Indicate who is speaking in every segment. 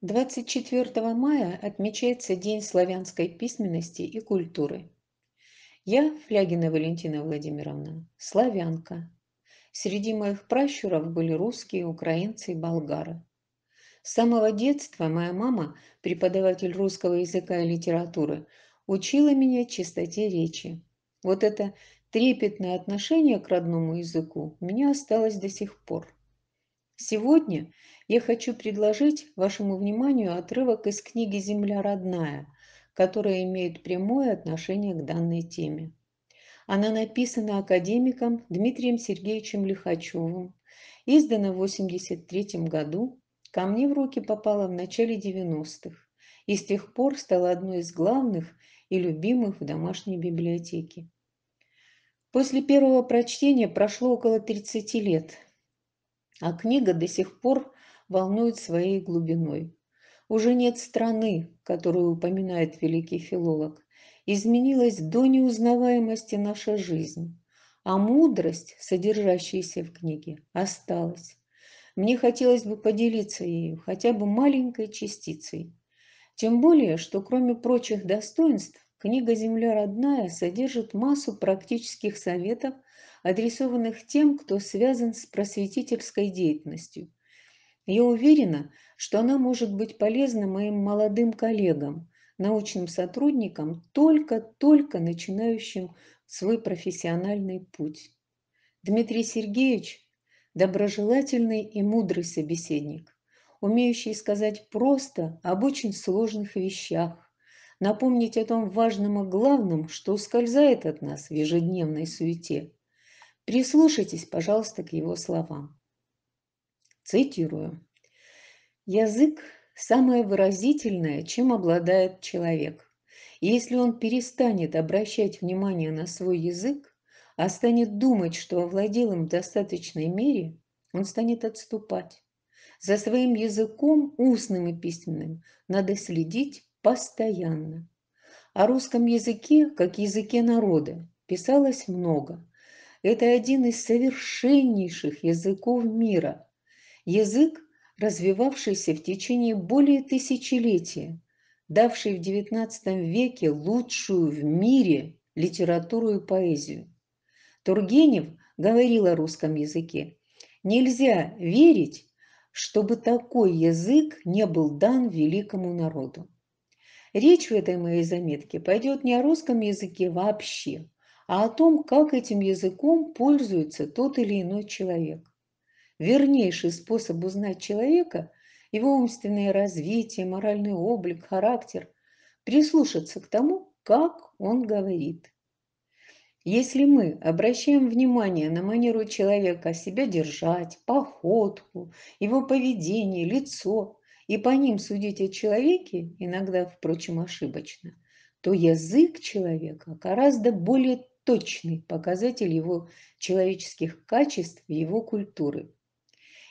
Speaker 1: 24 мая отмечается День славянской письменности и культуры. Я, Флягина Валентина Владимировна, славянка. Среди моих пращуров были русские, украинцы и болгары. С самого детства моя мама, преподаватель русского языка и литературы, учила меня чистоте речи. Вот это трепетное отношение к родному языку у меня осталось до сих пор. Сегодня я хочу предложить вашему вниманию отрывок из книги «Земля родная», которая имеет прямое отношение к данной теме. Она написана академиком Дмитрием Сергеевичем Лихачевым, издана в 1983 году, ко мне в руки попала в начале 90-х и с тех пор стала одной из главных и любимых в домашней библиотеке. После первого прочтения прошло около 30 лет – а книга до сих пор волнует своей глубиной. Уже нет страны, которую упоминает великий филолог. Изменилась до неузнаваемости наша жизнь, а мудрость, содержащаяся в книге, осталась. Мне хотелось бы поделиться ею хотя бы маленькой частицей. Тем более, что кроме прочих достоинств, Книга «Земля родная» содержит массу практических советов, адресованных тем, кто связан с просветительской деятельностью. Я уверена, что она может быть полезна моим молодым коллегам, научным сотрудникам, только-только начинающим свой профессиональный путь. Дмитрий Сергеевич – доброжелательный и мудрый собеседник, умеющий сказать просто об очень сложных вещах, напомнить о том важном и главном, что ускользает от нас в ежедневной суете. Прислушайтесь, пожалуйста, к его словам. Цитирую. Язык – самое выразительное, чем обладает человек. если он перестанет обращать внимание на свой язык, а станет думать, что овладел им в достаточной мере, он станет отступать. За своим языком, устным и письменным, надо следить постоянно. О русском языке, как языке народа, писалось много. Это один из совершеннейших языков мира. Язык, развивавшийся в течение более тысячелетия, давший в XIX веке лучшую в мире литературу и поэзию. Тургенев говорил о русском языке. Нельзя верить, чтобы такой язык не был дан великому народу. Речь в этой моей заметке пойдет не о русском языке вообще, а о том, как этим языком пользуется тот или иной человек. Вернейший способ узнать человека – его умственное развитие, моральный облик, характер – прислушаться к тому, как он говорит. Если мы обращаем внимание на манеру человека себя держать, походку, его поведение, лицо, и по ним судить о человеке, иногда, впрочем, ошибочно, то язык человека гораздо более точный показатель его человеческих качеств и его культуры.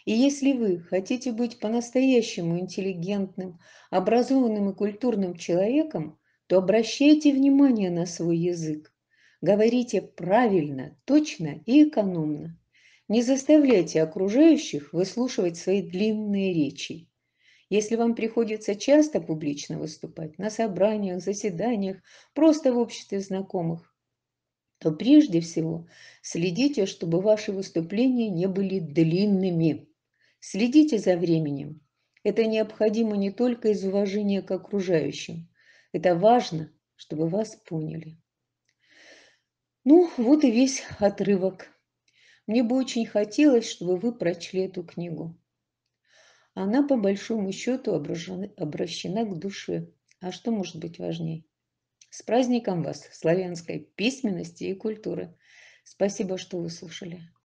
Speaker 1: И если вы хотите быть по-настоящему интеллигентным, образованным и культурным человеком, то обращайте внимание на свой язык. Говорите правильно, точно и экономно. Не заставляйте окружающих выслушивать свои длинные речи. Если вам приходится часто публично выступать на собраниях, заседаниях, просто в обществе знакомых, то прежде всего следите, чтобы ваши выступления не были длинными. Следите за временем. Это необходимо не только из уважения к окружающим. Это важно, чтобы вас поняли. Ну, вот и весь отрывок. Мне бы очень хотелось, чтобы вы прочли эту книгу. Она, по большому счету, обращена к душе. А что может быть важнее? С праздником вас, славянской письменности и культуры. Спасибо, что выслушали.